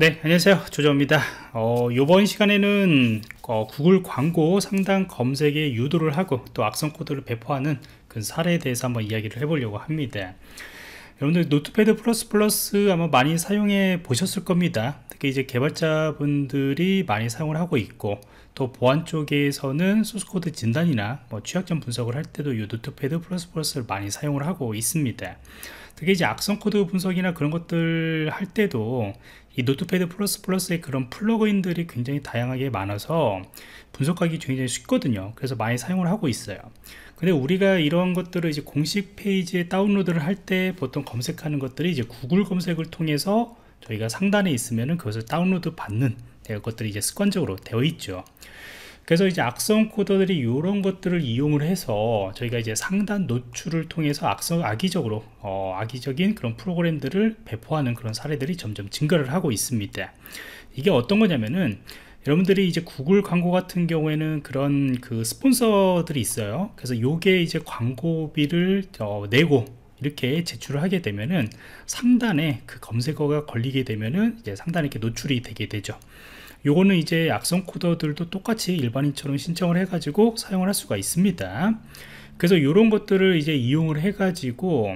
네 안녕하세요 조정입니다 어, 이번 시간에는 어, 구글 광고 상단 검색에 유도를 하고 또 악성 코드를 배포하는 그 사례에 대해서 한번 이야기를 해보려고 합니다 여러분들 노트패드 플러스 플러스 아마 많이 사용해 보셨을 겁니다 특히 이제 개발자분들이 많이 사용을 하고 있고 또 보안 쪽에서는 소스코드 진단이나 뭐 취약점 분석을 할 때도 이 노트패드 플러스 플러스를 많이 사용을 하고 있습니다 특히 이제 악성 코드 분석이나 그런 것들 할 때도 이 노트패드 플러스 플러스의 그런 플러그인들이 굉장히 다양하게 많아서 분석하기 굉장히 쉽거든요 그래서 많이 사용을 하고 있어요 근데 우리가 이러한 것들을 이제 공식 페이지에 다운로드를 할 때 보통 검색하는 것들이 이제 구글 검색을 통해서 저희가 상단에 있으면은 그것을 다운로드 받는 네, 것들이 이제 습관적으로 되어 있죠. 그래서 이제 악성 코드들이 이런 것들을 이용을 해서 저희가 이제 상단 노출을 통해서 악성 악의적으로 어, 악의적인 그런 프로그램들을 배포하는 그런 사례들이 점점 증가를 하고 있습니다. 이게 어떤 거냐면은 여러분들이 이제 구글 광고 같은 경우에는 그런 그 스폰서들이 있어요 그래서 요게 이제 광고비를 어, 내고 이렇게 제출을 하게 되면은 상단에 그 검색어가 걸리게 되면은 이제 상단에 이렇게 노출이 되게 되죠 요거는 이제 악성 코드들도 똑같이 일반인처럼 신청을 해 가지고 사용을 할 수가 있습니다 그래서 이런 것들을 이제 이용을 해 가지고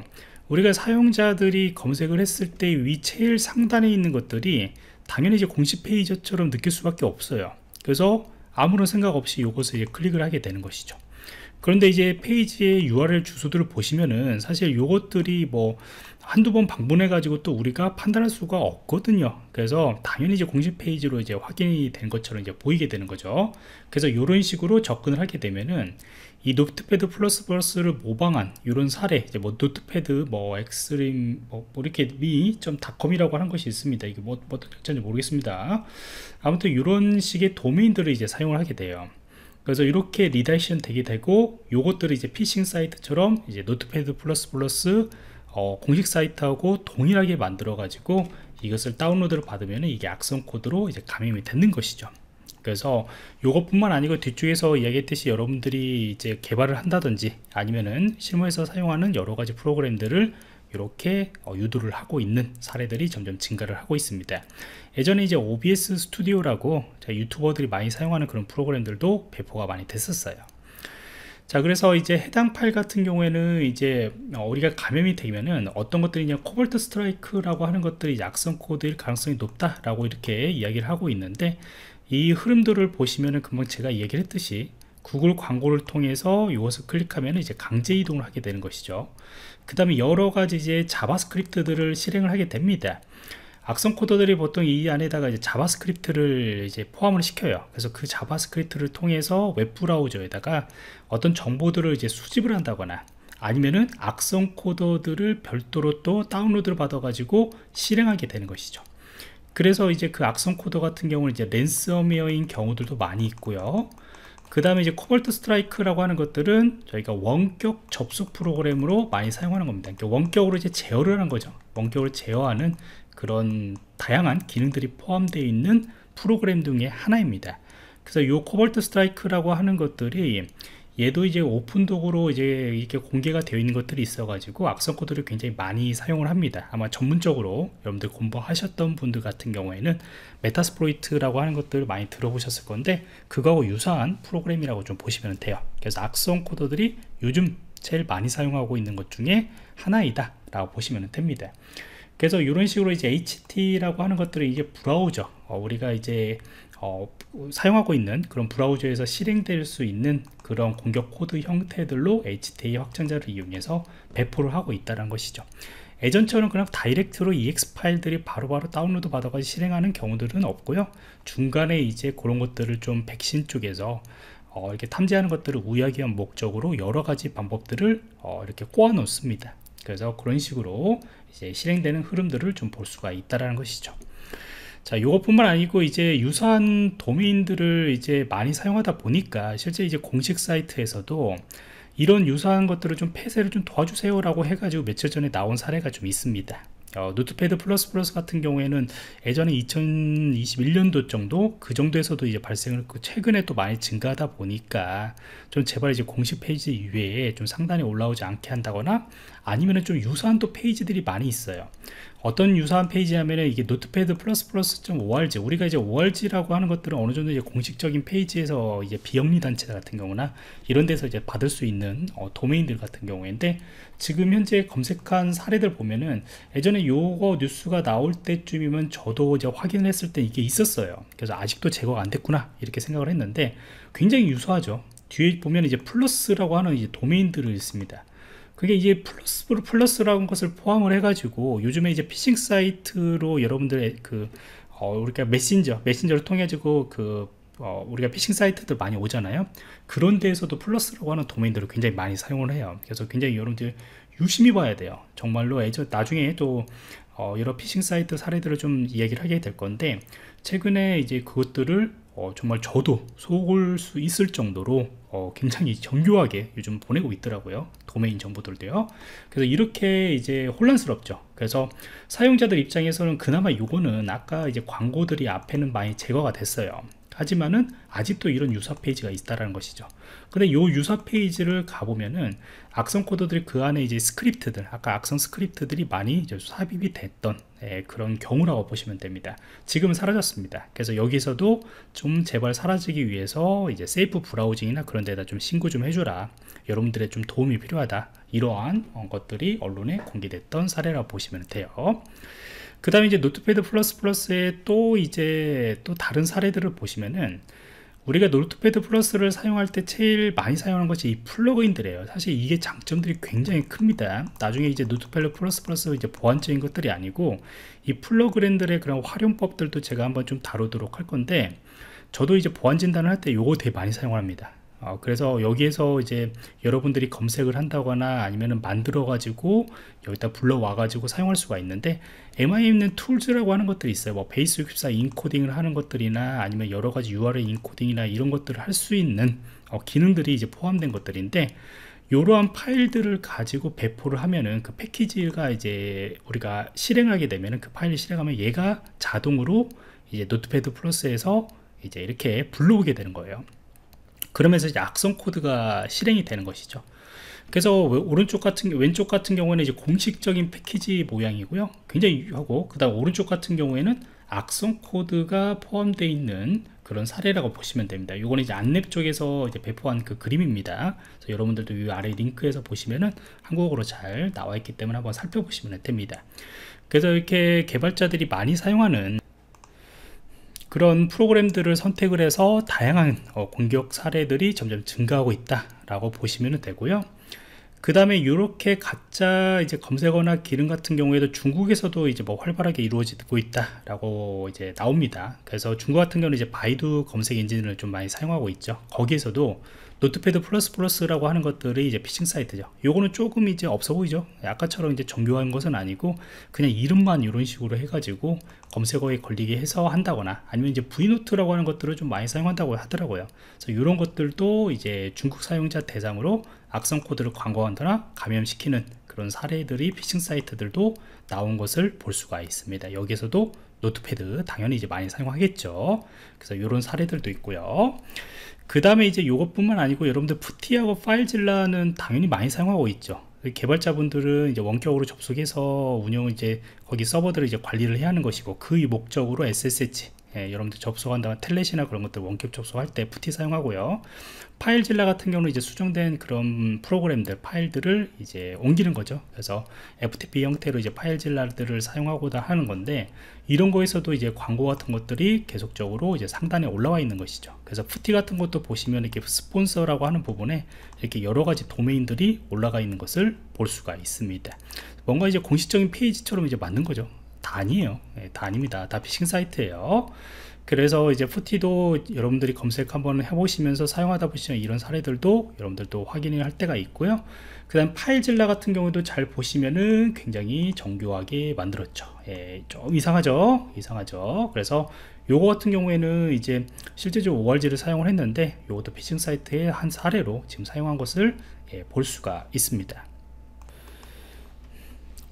우리가 사용자들이 검색을 했을 때 위 제일 상단에 있는 것들이 당연히 이제 공식 페이지처럼 느낄 수밖에 없어요 그래서 아무런 생각 없이 이것을 이제 클릭을 하게 되는 것이죠 그런데 이제 페이지의 URL 주소들을 보시면은 사실 이것들이뭐 한두 번 방문해 가지고 또 우리가 판단할 수가 없거든요 그래서 당연히 이제 공식 페이지로 이제 확인이 된 것처럼 이제 보이게 되는 거죠 그래서 이런 식으로 접근을 하게 되면은 이 노트패드 플러스 플러스를 모방한 이런 사례 이제 뭐 노트패드 뭐엑스림 뭐, 뭐 이렇게 미점 닷컴이라고 하는 것이 있습니다 이게 뭐, 뭐 어떤 지 모르겠습니다 아무튼 이런 식의 도메인들을 이제 사용을 하게 돼요 그래서 이렇게 리다이션 되게 되고 요것들이 이제 피싱 사이트처럼 이제 노트패드 플러스 플러스 어, 공식 사이트하고 동일하게 만들어 가지고 이것을 다운로드를 받으면 이게 악성 코드로 이제 감염이 되는 것이죠 그래서 이것뿐만 아니고 뒤쪽에서 이야기했듯이 여러분들이 이제 개발을 한다든지 아니면은 실무에서 사용하는 여러 가지 프로그램들을 이렇게 어, 유도를 하고 있는 사례들이 점점 증가를 하고 있습니다 예전에 이제 OBS 스튜디오라고 유튜버들이 많이 사용하는 그런 프로그램들도 배포가 많이 됐었어요 자 그래서 이제 해당 파일 같은 경우에는 이제 어, 우리가 감염이 되면은 어떤 것들이냐 코볼트 스트라이크라고 하는 것들이 약성 코드일 가능성이 높다라고 이렇게 이야기를 하고 있는데 이 흐름들을 보시면은 금방 제가 얘기를 했듯이 구글 광고를 통해서 이것을 클릭하면 이제 강제 이동을 하게 되는 것이죠 그 다음에 여러 가지 이제 자바스크립트들을 실행을 하게 됩니다 악성 코드들이 보통 이 안에다가 이제 자바스크립트를 이제 포함을 시켜요 그래서 그 자바스크립트를 통해서 웹브라우저에다가 어떤 정보들을 이제 수집을 한다거나 아니면은 악성 코드들을 별도로 또 다운로드를 받아 가지고 실행하게 되는 것이죠 그래서 이제 그 악성 코드 같은 경우는 이제 랜섬웨어인 경우들도 많이 있고요. 그 다음에 이제 코벌트 스트라이크라고 하는 것들은 저희가 원격 접속 프로그램으로 많이 사용하는 겁니다. 그러니까 원격으로 이제 제어를 하는 거죠. 원격으로 제어하는 그런 다양한 기능들이 포함되어 있는 프로그램 중에 하나입니다. 그래서 이 코벌트 스트라이크라고 하는 것들이 얘도 이제 오픈독으로 이제 이렇게 공개가 되어 있는 것들이 있어가지고 악성 코드를 굉장히 많이 사용을 합니다. 아마 전문적으로 여러분들 공부하셨던 분들 같은 경우에는 메타스프로이트라고 하는 것들을 많이 들어보셨을 건데 그거하고 유사한 프로그램이라고 좀 보시면 돼요. 그래서 악성 코드들이 요즘 제일 많이 사용하고 있는 것 중에 하나이다 라고 보시면 됩니다. 그래서 이런 식으로 이제 HT라고 하는 것들을 이게 브라우저 어, 우리가 이제 어, 사용하고 있는 그런 브라우저에서 실행될 수 있는 그런 공격 코드 형태들로 HTA 확장자를 이용해서 배포를 하고 있다는 것이죠 예전처럼 그냥 다이렉트로 EX 파일들이 바로바로 다운로드 받아가지고 실행하는 경우들은 없고요 중간에 이제 그런 것들을 좀 백신 쪽에서 어, 이렇게 탐지하는 것들을 우회하기 위한 목적으로 여러 가지 방법들을 어, 이렇게 꼬아 놓습니다 그래서 그런 식으로 이제 실행되는 흐름들을 좀 볼 수가 있다는 것이죠 자, 요것뿐만 아니고 이제 유사한 도메인들을 이제 많이 사용하다 보니까 실제 이제 공식 사이트에서도 이런 유사한 것들을 좀 폐쇄를 좀 도와주세요라고 해가지고 며칠 전에 나온 사례가 좀 있습니다. 어, 노트패드 플러스 플러스 같은 경우에는 예전에 2021년도 정도 그 정도에서도 이제 발생을 했고 최근에 또 많이 증가하다 보니까 좀 제발 이제 공식 페이지 이외에 좀 상단에 올라오지 않게 한다거나 아니면은 좀 유사한 또 페이지들이 많이 있어요. 어떤 유사한 페이지 하면은 이게 노트패드 플러스 플러스.org 우리가 이제 org라고 하는 것들은 어느 정도 이제 공식적인 페이지에서 이제 비영리 단체 같은 경우나 이런 데서 이제 받을 수 있는 어, 도메인들 같은 경우인데 지금 현재 검색한 사례들 보면은 예전에 요거 뉴스가 나올 때쯤이면 저도 이제 확인을 했을 때 이게 있었어요. 그래서 아직도 제거가 안 됐구나 이렇게 생각을 했는데 굉장히 유사하죠. 뒤에 보면 이제 플러스라고 하는 이제 도메인들을 있습니다. 그게 이제 플러스 플러스라는 것을 포함을 해가지고 요즘에 이제 피싱 사이트로 여러분들의 그 어, 우리가 메신저 메신저를 통해가지고 그 어, 우리가 피싱 사이트들 많이 오잖아요 그런 데에서도 플러스라고 하는 도메인들을 굉장히 많이 사용을 해요 그래서 굉장히 여러분들 유심히 봐야 돼요 정말로 나중에 또 어, 여러 피싱 사이트 사례들을 좀 이야기를 하게 될 건데 최근에 이제 그것들을 어, 정말 저도 속을 수 있을 정도로 어, 굉장히 정교하게 요즘 보내고 있더라고요 도메인 정보들도요 그래서 이렇게 이제 혼란스럽죠 그래서 사용자들 입장에서는 그나마 요거는 아까 이제 광고들이 앞에는 많이 제거가 됐어요 하지만은 아직도 이런 유사 페이지가 있다라는 것이죠. 근데 요 유사 페이지를 가보면은 악성 코드들이 그 안에 이제 스크립트들, 아까 악성 스크립트들이 많이 이제 삽입이 됐던 예, 그런 경우라고 보시면 됩니다. 지금 사라졌습니다. 그래서 여기서도 좀 제발 사라지기 위해서 이제 세이프 브라우징이나 그런 데다 좀 신고 좀 해줘라. 여러분들의 좀 도움이 필요하다. 이러한 것들이 언론에 공개됐던 사례라고 보시면 돼요. 그 다음에 이제 노트패드 플러스 플러스의 또 이제 또 다른 사례들을 보시면은 우리가 노트패드 플러스를 사용할 때 제일 많이 사용하는 것이 이 플러그인들이에요 사실 이게 장점들이 굉장히 큽니다 나중에 이제 노트패드 플러스 플러스 이제 보완적인 것들이 아니고 이 플러그랜들의 그런 활용법들도 제가 한번 좀 다루도록 할 건데 저도 이제 보완 진단을 할 때 요거 되게 많이 사용합니다 어, 그래서 여기에서 이제 여러분들이 검색을 한다거나 아니면은 만들어 가지고 여기다 불러와 가지고 사용할 수가 있는데 MI에 있는 툴즈라고 하는 것들이 있어요 뭐 베이스 64 인코딩을 하는 것들이나 아니면 여러 가지 URL 인코딩이나 이런 것들을 할 수 있는 어, 기능들이 이제 포함된 것들인데 이러한 파일들을 가지고 배포를 하면은 그 패키지가 이제 우리가 실행하게 되면은 그 파일을 실행하면 얘가 자동으로 이제 노트패드 플러스에서 이제 이렇게 불러오게 되는 거예요 그러면서 악성 코드가 실행이 되는 것이죠. 그래서 오른쪽 같은 왼쪽 같은 경우에는 이제 공식적인 패키지 모양이고요. 굉장히 유 하고 그다음 오른쪽 같은 경우에는 악성 코드가 포함되어 있는 그런 사례라고 보시면 됩니다. 이거는 이제 안랩 쪽에서 이제 배포한 그 그림입니다. 그래서 여러분들도 이 아래 링크에서 보시면은 한국어로 잘 나와 있기 때문에 한번 살펴보시면 됩니다. 그래서 이렇게 개발자들이 많이 사용하는 그런 프로그램들을 선택을 해서 다양한 어, 공격 사례들이 점점 증가하고 있다라고 보시면 되고요. 그 다음에 이렇게 가짜 이제 검색어나 기능 같은 경우에도 중국에서도 이제 뭐 활발하게 이루어지고 있다라고 이제 나옵니다. 그래서 중국 같은 경우는 이제 바이두 검색 엔진을 좀 많이 사용하고 있죠. 거기에서도 노트패드 플러스 플러스라고 하는 것들이 이제 피칭 사이트죠. 요거는 조금 이제 없어 보이죠. 아까처럼 이제 정교한 것은 아니고 그냥 이름만 이런 식으로 해가지고 검색어에 걸리게 해서 한다거나 아니면 이제 브노트라고 하는 것들을 좀 많이 사용한다고 하더라고요. 그래서 이런 것들도 이제 중국 사용자 대상으로 악성 코드를 광고한다나 감염시키는 그런 사례들이 피싱 사이트들도 나온 것을 볼 수가 있습니다 여기에서도 노트패드 당연히 이제 많이 사용하겠죠 그래서 이런 사례들도 있고요 그 다음에 이제 이것뿐만 아니고 여러분들 푸티하고 파일질라는 당연히 많이 사용하고 있죠 개발자분들은 이제 원격으로 접속해서 운영을 이제 거기 서버들을 이제 관리를 해야 하는 것이고 그 목적으로 SSH 예, 여러분들 접속한 다면 텔넷이나 그런 것들 원격 접속할 때 푸티 사용하고요. 파일질라 같은 경우는 이제 수정된 그런 프로그램들 파일들을 이제 옮기는 거죠. 그래서 FTP 형태로 이제 파일질라들을 사용하고다 하는 건데 이런 거에서도 이제 광고 같은 것들이 계속적으로 이제 상단에 올라와 있는 것이죠. 그래서 푸티 같은 것도 보시면 이렇게 스폰서라고 하는 부분에 이렇게 여러 가지 도메인들이 올라가 있는 것을 볼 수가 있습니다. 뭔가 이제 공식적인 페이지처럼 이제 맞는 거죠. 단이에요. 네, 단입니다. 다 피싱 사이트예요. 그래서 이제 푸티도 여러분들이 검색 한번 해보시면서 사용하다 보시면 이런 사례들도 여러분들도 확인을 할 때가 있고요. 그 다음 파일질라 같은 경우도 잘 보시면은 굉장히 정교하게 만들었죠. 예, 좀 이상하죠? 이상하죠? 그래서 요거 같은 경우에는 이제 실제적으로 ORG를 사용을 했는데 요것도 피싱 사이트의 한 사례로 지금 사용한 것을 예, 볼 수가 있습니다.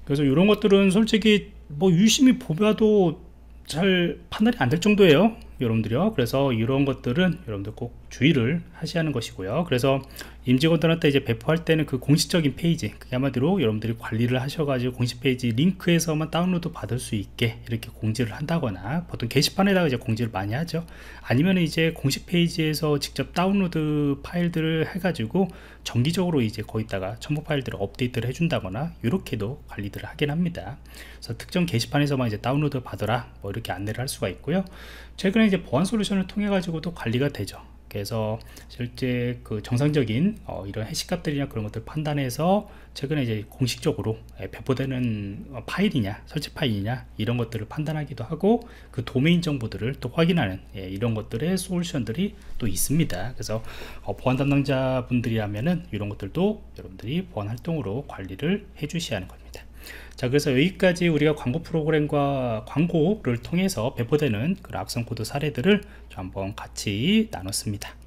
그래서 이런 것들은 솔직히 뭐 유심히 보봐도 잘 판단이 안 될 정도예요 여러분들이요 그래서 이런 것들은 여러분들 꼭 주의를 하셔야 하는 것이고요. 그래서 임직원들한테 이제 배포할 때는 그 공식적인 페이지, 그게 한마디로 여러분들이 관리를 하셔가지고 공식 페이지 링크에서만 다운로드 받을 수 있게 이렇게 공지를 한다거나 보통 게시판에다가 이제 공지를 많이 하죠. 아니면 이제 공식 페이지에서 직접 다운로드 파일들을 해가지고 정기적으로 이제 거기다가 첨부 파일들을 업데이트를 해준다거나 이렇게도 관리들을 하긴 합니다. 그래서 특정 게시판에서만 이제 다운로드 받으라 뭐 이렇게 안내를 할 수가 있고요. 최근에 이제 보안 솔루션을 통해 가지고도 관리가 되죠. 그래서 실제 그 정상적인 어, 이런 해시값들이나 그런 것들 판단해서 최근에 이제 공식적으로 예, 배포되는 어, 파일이냐 설치 파일이냐 이런 것들을 판단하기도 하고 그 도메인 정보들을 또 확인하는 예, 이런 것들의 솔루션들이 또 있습니다 그래서 어, 보안 담당자 분들이라면은 이런 것들도 여러분들이 보안 활동으로 관리를 해 주셔야 하는 겁니다 자 그래서 여기까지 우리가 광고 프로그램과 광고를 통해서 배포되는 그 악성 코드 사례들을 한번 같이 나눴습니다.